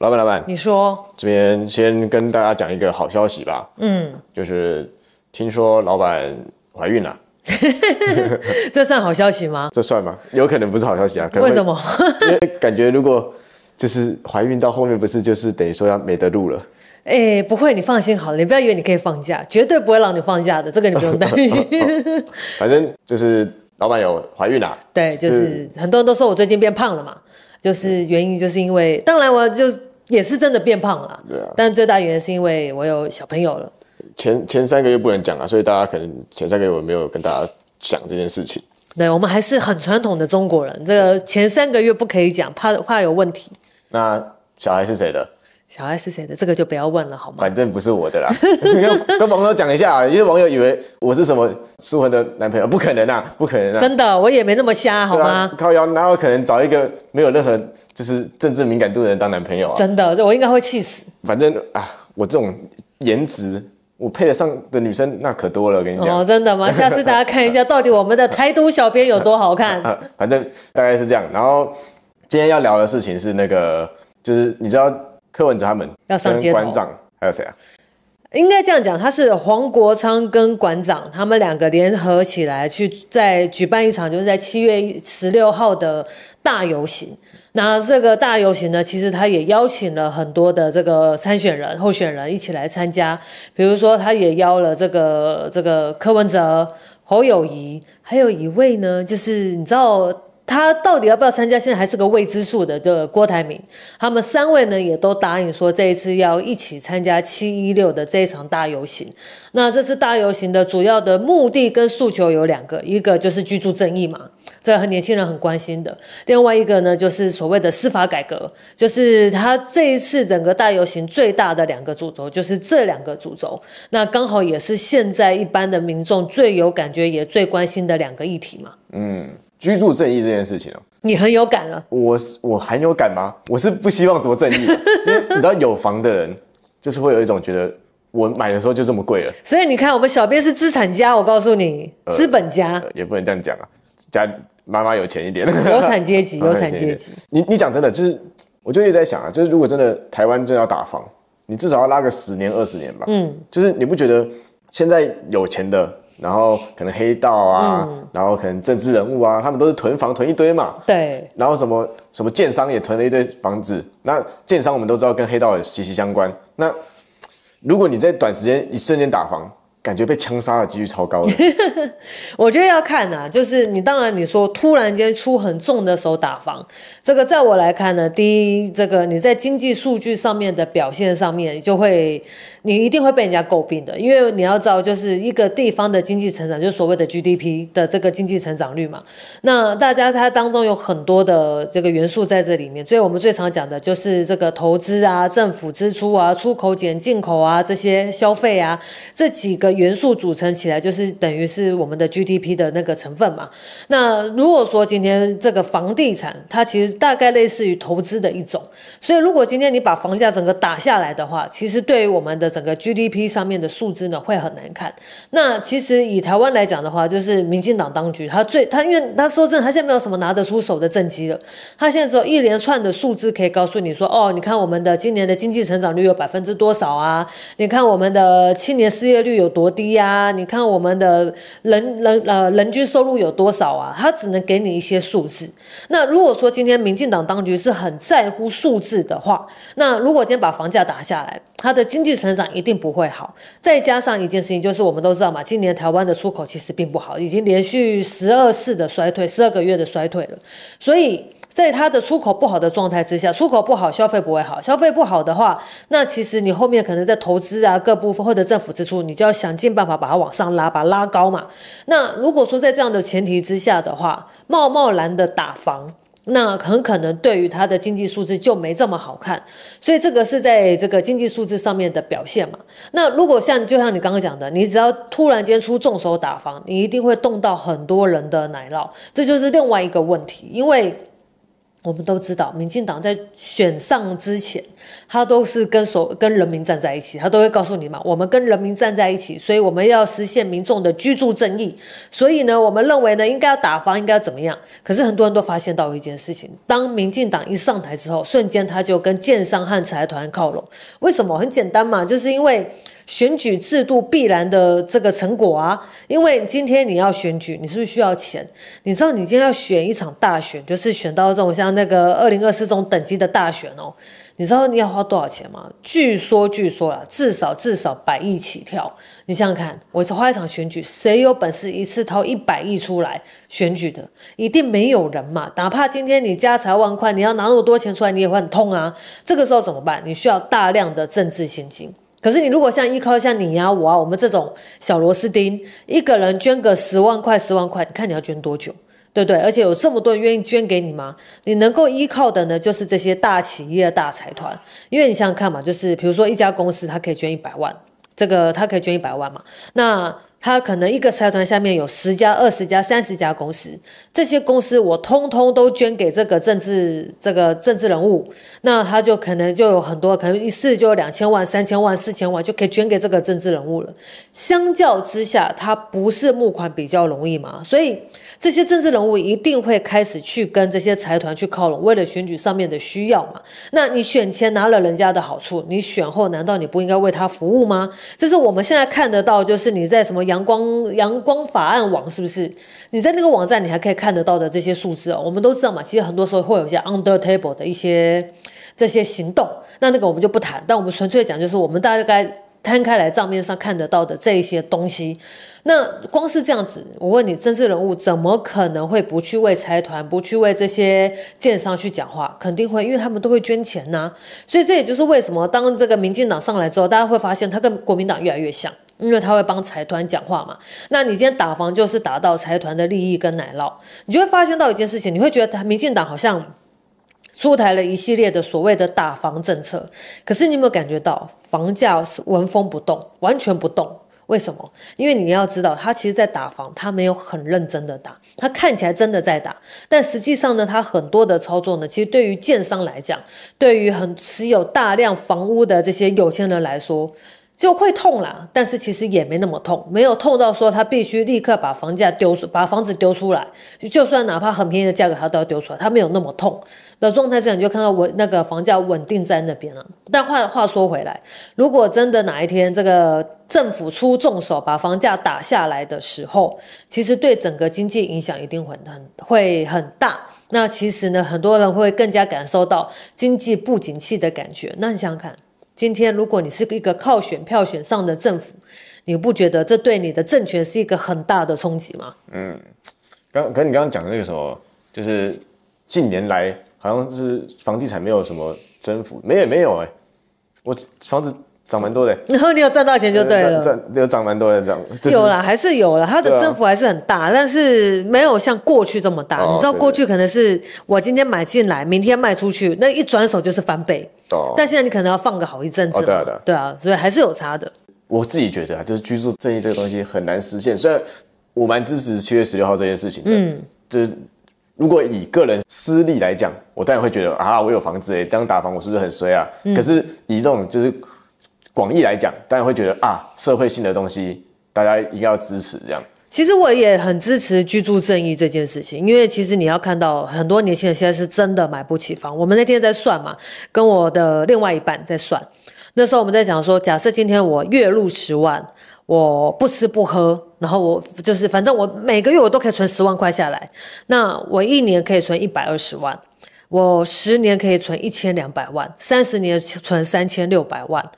老板，老板，你说这边先跟大家讲一个好消息吧。嗯，就是听说老板怀孕了。这算好消息吗？这算吗？有可能不是好消息啊。为什么？因为感觉如果就是怀孕到后面，不是就是等于说要没得录了。哎，不会，你放心好了，你不要以为你可以放假，绝对不会让你放假的，这个你不用担心。反正就是老板有怀孕了。对，就是很多人都说我最近变胖了嘛，就是原因就是因为，当然我就。也是真的变胖了，对啊。但最大原因是因为我有小朋友了。前前三个月不能讲啊，所以大家可能前三个月我没有跟大家讲这件事情。对，我们还是很传统的中国人，这个前三个月不可以讲，怕怕有问题。那小孩是谁的？小爱是谁的？这个就不要问了，好吗？反正不是我的啦。跟网友讲一下啊，因为网友以为我是什么舒痕的男朋友，不可能啊，不可能啊！真的，我也没那么瞎，好吗？靠腰，哪有可能找一个没有任何就是政治敏感度的人当男朋友啊？真的，我应该会气死。反正啊，我这种颜值，我配得上的女生那可多了，跟你讲。哦，真的吗？下次大家看一下，到底我们的台独小编有多好看？啊，反正大概是这样。然后今天要聊的事情是那个，就是你知道。柯文哲他们要上街长还有谁啊？应该这样讲，他是黄国昌跟馆长他们两个联合起来去在举办一场，就是在七月十六号的大游行。那这个大游行呢，其实他也邀请了很多的这个参选人、候选人一起来参加，比如说他也邀了这个这个柯文哲、侯友谊，还有一位呢，就是你知道。他到底要不要参加？现在还是个未知数的。这郭台铭，他们三位呢，也都答应说这一次要一起参加七一六的这一场大游行。那这次大游行的主要的目的跟诉求有两个，一个就是居住正义嘛，这很年轻人很关心的；另外一个呢，就是所谓的司法改革，就是他这一次整个大游行最大的两个主轴，就是这两个主轴。那刚好也是现在一般的民众最有感觉也最关心的两个议题嘛。嗯。居住正义这件事情哦，你很有感了。我是我很有感吗？我是不希望多正义，因为你知道有房的人就是会有一种觉得我买的时候就这么贵了。所以你看，我们小编是资产家，我告诉你，资本家也不能这样讲啊，家 妈妈有钱一点，有产阶级，有产阶级。你你讲真的，就是我就一直在想啊，就是如果真的台湾真要打房，你至少要拉个十年二十年吧。嗯，就是你不觉得现在有钱的？然后可能黑道啊，然后可能政治人物啊，他们都是囤房囤一堆嘛。对。然后什么什么建商也囤了一堆房子，那建商我们都知道跟黑道也息息相关。那如果你在短时间一瞬间打房。感觉被枪杀的几率超高的，我觉得要看呐，就是你当然你说突然间出很重的手打房，这个在我来看呢，第一，这个你在经济数据上面的表现上面，就会你一定会被人家诟病的，因为你要知道，就是一个地方的经济成长，就是所谓的 GDP 的这个经济成长率嘛，那大家它当中有很多的这个元素在这里面，所以我们最常讲的就是这个投资啊、政府支出啊、出口减进口啊这些消费啊这几个。元素组成起来就是等于是我们的 GDP 的那个成分嘛。那如果说今天这个房地产，它其实大概类似于投资的一种。所以如果今天你把房价整个打下来的话，其实对于我们的整个 GDP 上面的数字呢会很难看。那其实以台湾来讲的话，就是民进党当局他最他因为他说真的，他现在没有什么拿得出手的政绩了。他现在只有一连串的数字可以告诉你说，哦，你看我们的今年的经济成长率有百分之多少啊？你看我们的青年失业率有多？低呀！你看我们的人人呃人均收入有多少啊？他只能给你一些数字。那如果说今天民进党当局是很在乎数字的话，那如果今天把房价打下来，它的经济成长一定不会好。再加上一件事情，就是我们都知道嘛，今年台湾的出口其实并不好，已经连续十二次的衰退，十二个月的衰退了。所以。在它的出口不好的状态之下，出口不好，消费不会好。消费不好的话，那其实你后面可能在投资啊各部分或者政府支出，你就要想尽办法把它往上拉，把它拉高嘛。那如果说在这样的前提之下的话，贸贸然的打房。那很可能对于它的经济数字就没这么好看。所以这个是在这个经济数字上面的表现嘛。那如果像就像你刚刚讲的，你只要突然间出重手打房，你一定会动到很多人的奶酪，这就是另外一个问题，因为。我们都知道，民进党在选上之前，他都是跟所跟人民站在一起，他都会告诉你嘛，我们跟人民站在一起，所以我们要实现民众的居住正义。所以呢，我们认为呢，应该要打房，应该要怎么样？可是很多人都发现到一件事情：，当民进党一上台之后，瞬间他就跟建商和财团靠拢。为什么？很简单嘛，就是因为。选举制度必然的这个成果啊，因为今天你要选举，你是不是需要钱？你知道你今天要选一场大选，就是选到这种像那个二零二四这种等级的大选哦。你知道你要花多少钱吗？据说，据说啊，至少至少百亿起跳。你想想看，我花一场选举，谁有本事一次掏一百亿出来选举的？一定没有人嘛。哪怕今天你家财万贯，你要拿那么多钱出来，你也会很痛啊。这个时候怎么办？你需要大量的政治现金。可是你如果像依靠像你啊我啊我们这种小螺丝钉，一个人捐个十万块十万块，你看你要捐多久，对不对？而且有这么多人愿意捐给你吗？你能够依靠的呢，就是这些大企业大财团，因为你想想看嘛，就是比如说一家公司，它可以捐一百万。这个他可以捐一百万嘛？那他可能一个财团下面有十家、二十家、三十家公司，这些公司我通通都捐给这个政治这个政治人物，那他就可能就有很多，可能一次就有两千万、三千万、四千万就可以捐给这个政治人物了。相较之下，他不是募款比较容易嘛？所以。这些政治人物一定会开始去跟这些财团去靠拢，为了选举上面的需要嘛。那你选前拿了人家的好处，你选后难道你不应该为他服务吗？这是我们现在看得到，就是你在什么阳光阳光法案网是不是？你在那个网站你还可以看得到的这些数字哦。我们都知道嘛，其实很多时候会有一些 under table 的一些这些行动，那那个我们就不谈。但我们纯粹讲，就是我们大概。摊开来账面上看得到的这一些东西，那光是这样子，我问你，政治人物怎么可能会不去为财团、不去为这些建商去讲话？肯定会，因为他们都会捐钱呐。所以这也就是为什么当这个民进党上来之后，大家会发现他跟国民党越来越像，因为他会帮财团讲话嘛。那你今天打防就是打到财团的利益跟奶酪，你就会发现到一件事情，你会觉得他民进党好像。出台了一系列的所谓的打房政策，可是你有没有感觉到房价是纹风不动，完全不动？为什么？因为你要知道，他其实在打房，他没有很认真的打，他看起来真的在打，但实际上呢，他很多的操作呢，其实对于建商来讲，对于很持有大量房屋的这些有钱人来说。就会痛啦，但是其实也没那么痛，没有痛到说他必须立刻把房价丢出，把房子丢出来，就算哪怕很便宜的价格，他都要丢出来，他没有那么痛的状态下，你就看到稳那个房价稳定在那边了。但话话说回来，如果真的哪一天这个政府出重手把房价打下来的时候，其实对整个经济影响一定会很会很大。那其实呢，很多人会更加感受到经济不景气的感觉。那你想想看？今天，如果你是一个靠选票选上的政府，你不觉得这对你的政权是一个很大的冲击吗？嗯，可可你刚刚讲的那个什么，就是近年来好像是房地产没有什么增幅，没有没有哎，我房子。涨蛮多的，然后你有赚到钱就对了，有涨蛮多的涨。有啦还是有了，它的增幅还是很大，但是没有像过去这么大。你知道过去可能是我今天买进来，明天卖出去，那一转手就是翻倍。哦。但现在你可能要放个好一阵子。好啊好对啊，所以还是有差的。我自己觉得啊，就是居住正义这个东西很难实现。虽然我蛮支持七月十六号这件事情，嗯，就是如果以个人私利来讲，我当然会觉得啊，我有房子诶，样打房，我是不是很衰啊？可是以这种就是。广义来讲，大家会觉得啊，社会性的东西，大家一定要支持这样。其实我也很支持居住正义这件事情，因为其实你要看到很多年轻人现在是真的买不起房。我们那天在算嘛，跟我的另外一半在算。那时候我们在讲说，假设今天我月入十万，我不吃不喝，然后我就是反正我每个月我都可以存十万块下来，那我一年可以存一百二十万，我十年可以存一千两百万，三十年存三千六百万。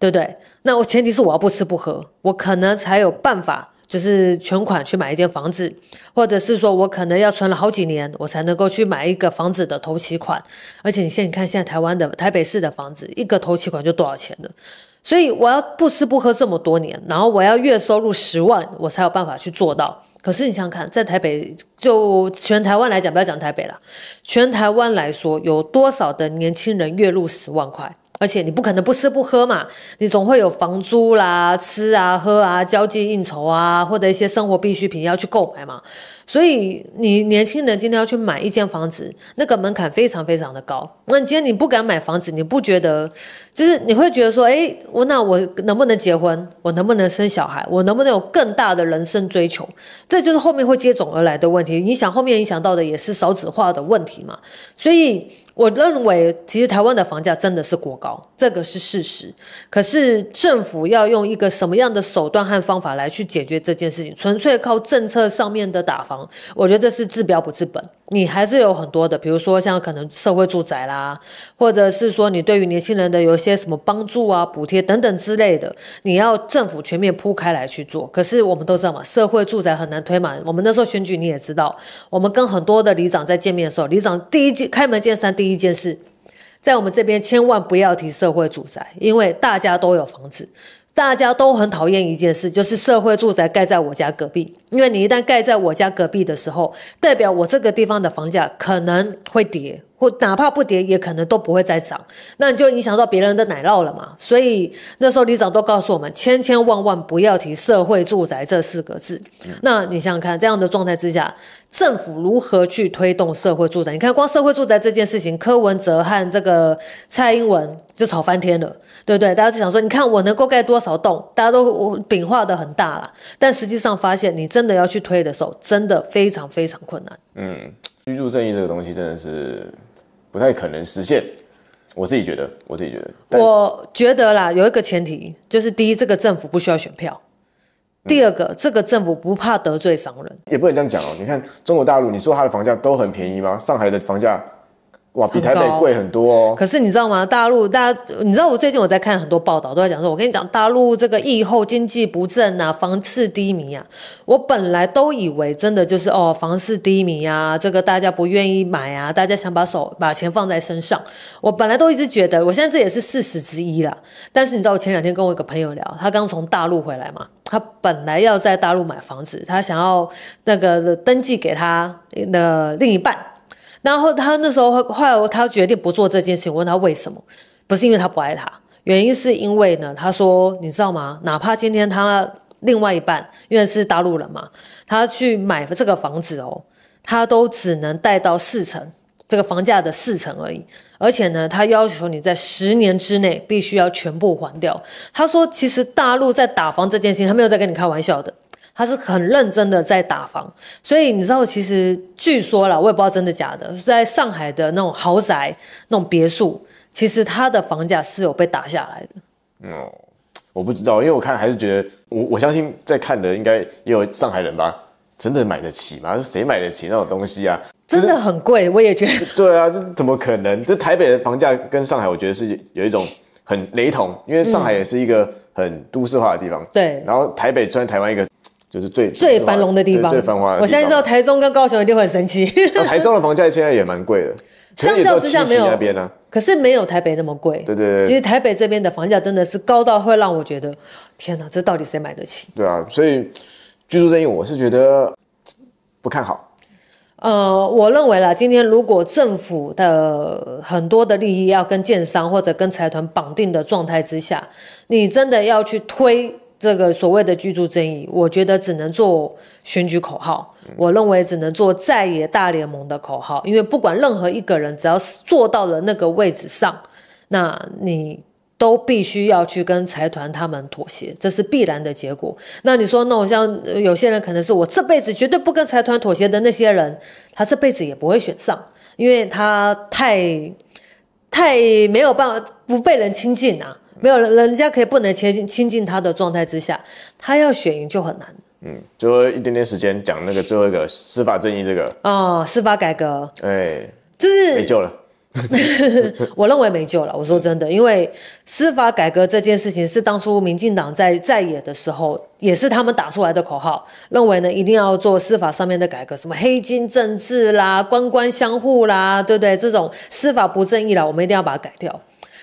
对不对？那我前提是我要不吃不喝，我可能才有办法，就是全款去买一间房子，或者是说我可能要存了好几年，我才能够去买一个房子的头期款。而且你现在你看，现在台湾的台北市的房子，一个头期款就多少钱了？所以我要不吃不喝这么多年，然后我要月收入十万，我才有办法去做到。可是你想想看，在台北，就全台湾来讲，不要讲台北了，全台湾来说，有多少的年轻人月入十万块？而且你不可能不吃不喝嘛，你总会有房租啦、吃啊、喝啊、交际应酬啊，或者一些生活必需品要去购买嘛。所以你年轻人今天要去买一间房子，那个门槛非常非常的高。那今天你不敢买房子，你不觉得就是你会觉得说，哎，我那我能不能结婚？我能不能生小孩？我能不能有更大的人生追求？这就是后面会接踵而来的问题。你想后面影响到的也是少子化的问题嘛。所以。我认为，其实台湾的房价真的是过高，这个是事实。可是政府要用一个什么样的手段和方法来去解决这件事情？纯粹靠政策上面的打房，我觉得这是治标不治本。你还是有很多的，比如说像可能社会住宅啦，或者是说你对于年轻人的有一些什么帮助啊、补贴等等之类的，你要政府全面铺开来去做。可是我们都知道嘛，社会住宅很难推嘛。我们那时候选举你也知道，我们跟很多的里长在见面的时候，里长第一件开门见山第一件事，在我们这边千万不要提社会住宅，因为大家都有房子。大家都很讨厌一件事，就是社会住宅盖在我家隔壁。因为你一旦盖在我家隔壁的时候，代表我这个地方的房价可能会跌，或哪怕不跌，也可能都不会再涨。那你就影响到别人的奶酪了嘛。所以那时候李长都告诉我们，千千万万不要提社会住宅这四个字。那你想想看，这样的状态之下，政府如何去推动社会住宅？你看，光社会住宅这件事情，柯文哲和这个蔡英文就吵翻天了。对不对？大家就想说，你看我能够盖多少栋？大家都饼画的很大了，但实际上发现，你真的要去推的时候，真的非常非常困难。嗯，居住正义这个东西真的是不太可能实现，我自己觉得，我自己觉得。我觉得啦，有一个前提，就是第一，这个政府不需要选票；，第二个，这个政府不怕得罪商人。也不能这样讲哦，你看中国大陆，你说它的房价都很便宜吗？上海的房价？哇，比台北贵很多哦。可是你知道吗？大陆大，家，你知道我最近我在看很多报道，都在讲说，我跟你讲，大陆这个疫后经济不振啊，房市低迷啊。我本来都以为真的就是哦，房市低迷啊，这个大家不愿意买啊，大家想把手把钱放在身上。我本来都一直觉得，我现在这也是事实之一了。但是你知道，我前两天跟我一个朋友聊，他刚从大陆回来嘛，他本来要在大陆买房子，他想要那个登记给他的另一半。然后他那时候后来他决定不做这件事情，我问他为什么？不是因为他不爱他，原因是因为呢，他说你知道吗？哪怕今天他另外一半，因为是大陆人嘛，他去买这个房子哦，他都只能贷到四成，这个房价的四成而已。而且呢，他要求你在十年之内必须要全部还掉。他说，其实大陆在打房这件事情，他没有在跟你开玩笑的。他是很认真的在打房，所以你知道，其实据说了，我也不知道真的假的，在上海的那种豪宅、那种别墅，其实它的房价是有被打下来的。哦，我不知道，因为我看还是觉得，我我相信在看的应该也有上海人吧？真的买得起吗？谁买得起那种东西啊？真的很贵，我也觉得。对啊，这怎么可能？这台北的房价跟上海，我觉得是有一种很雷同，因为上海也是一个很都市化的地方。对，然后台北虽然台湾一个。就是最最繁荣的地方，最繁华的地方。我相信说，台中跟高雄一定会很神奇。台中的房价现在也蛮贵的，相较之下没有。可是没有台北那么贵。对对对。其实台北这边的房价真的是高到会让我觉得，天哪，这到底谁买得起？对啊，所以，居住生意我是觉得不看好。呃，我认为啦，今天如果政府的很多的利益要跟建商或者跟财团绑定的状态之下，你真的要去推。这个所谓的居住争议，我觉得只能做选举口号。我认为只能做在野大联盟的口号，因为不管任何一个人，只要是坐到了那个位置上，那你都必须要去跟财团他们妥协，这是必然的结果。那你说，那我像有些人可能是我这辈子绝对不跟财团妥协的那些人，他这辈子也不会选上，因为他太太没有办法不被人亲近啊。没有人家可以不能切近亲近他的状态之下，他要选赢就很难。嗯，最后一点点时间讲那个最后一个司法正义这个哦，司法改革，哎，就是没救了。我认为没救了。我说真的，因为司法改革这件事情是当初民进党在在野的时候，也是他们打出来的口号，认为呢一定要做司法上面的改革，什么黑金政治啦、官官相护啦，对不对？这种司法不正义啦，我们一定要把它改掉。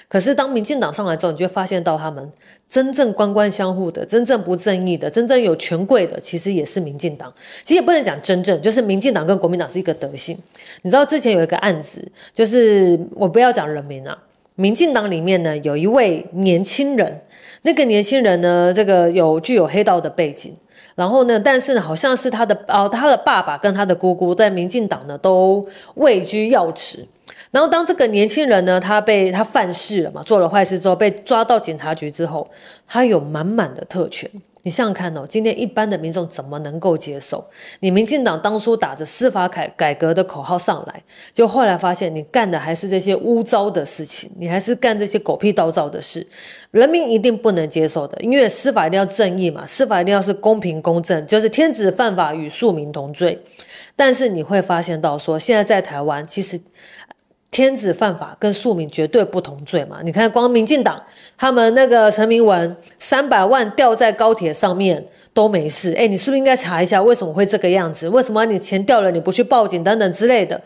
可是，当民进党上来之后，你就发现到他们真正官官相护的、真正不正义的、真正有权贵的，其实也是民进党。其实也不能讲真正，就是民进党跟国民党是一个德性。你知道之前有一个案子，就是我不要讲人民啊，民进党里面呢有一位年轻人，那个年轻人呢，这个有具有黑道的背景，然后呢，但是好像是他的哦，他的爸爸跟他的姑姑在民进党呢都位居要职。然后，当这个年轻人呢，他被他犯事了嘛，做了坏事之后被抓到警察局之后，他有满满的特权。你想想看哦，今天一般的民众怎么能够接受？你民进党当初打着司法改改革的口号上来，就后来发现你干的还是这些污糟的事情，你还是干这些狗屁倒灶的事，人民一定不能接受的。因为司法一定要正义嘛，司法一定要是公平公正，就是天子犯法与庶民同罪。但是你会发现到说，现在在台湾其实。天子犯法跟庶民绝对不同罪嘛？你看光民进党他们那个陈明文三百万掉在高铁上面都没事，哎，你是不是应该查一下为什么会这个样子？为什么你钱掉了你不去报警等等之类的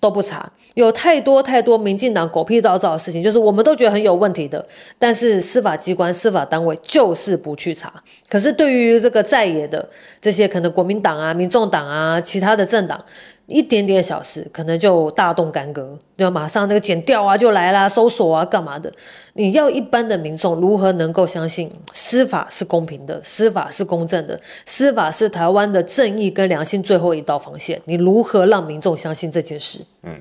都不查？有太多太多民进党狗屁倒灶的事情，就是我们都觉得很有问题的，但是司法机关、司法单位就是不去查。可是对于这个在野的这些可能国民党啊、民众党啊、其他的政党。一点点小事，可能就大动干戈，就马上那个剪掉啊就来啦，搜索啊干嘛的？你要一般的民众如何能够相信司法是公平的，司法是公正的，司法是台湾的正义跟良心最后一道防线？你如何让民众相信这件事？嗯，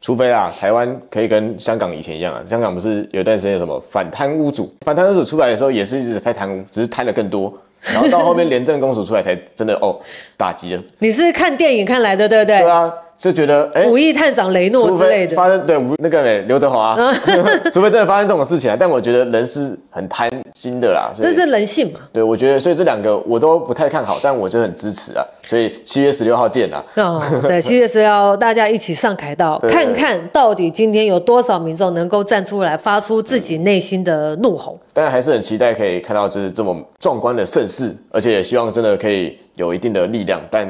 除非啦，台湾可以跟香港以前一样啊，香港不是有段时间有什么反贪污组？反贪污组出来的时候也是一直在贪污，只是贪的更多。然后到后面廉政公署出来才真的哦打击了。你是看电影看来的对不对？对啊，就觉得哎，武义探长雷诺之类的发生对，那个哎刘德华，除非真的发生这种事情啊。但我觉得人是很贪心的啦，这是人性嘛。对，我觉得所以这两个我都不太看好，但我就很支持啊。所以七月十六号见啦！啊，对，七月十六，大家一起上凯道，看看到底今天有多少民众能够站出来，发出自己内心的怒吼。但家还是很期待可以看到就是这么壮观的盛事，而且也希望真的可以有一定的力量。但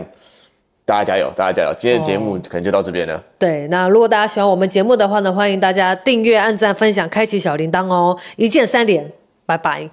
大家加油，大家加油！今天的节目可能就到这边了。对，那如果大家喜欢我们节目的话呢，欢迎大家订阅、按赞、分享、开启小铃铛哦，一键三连，拜拜。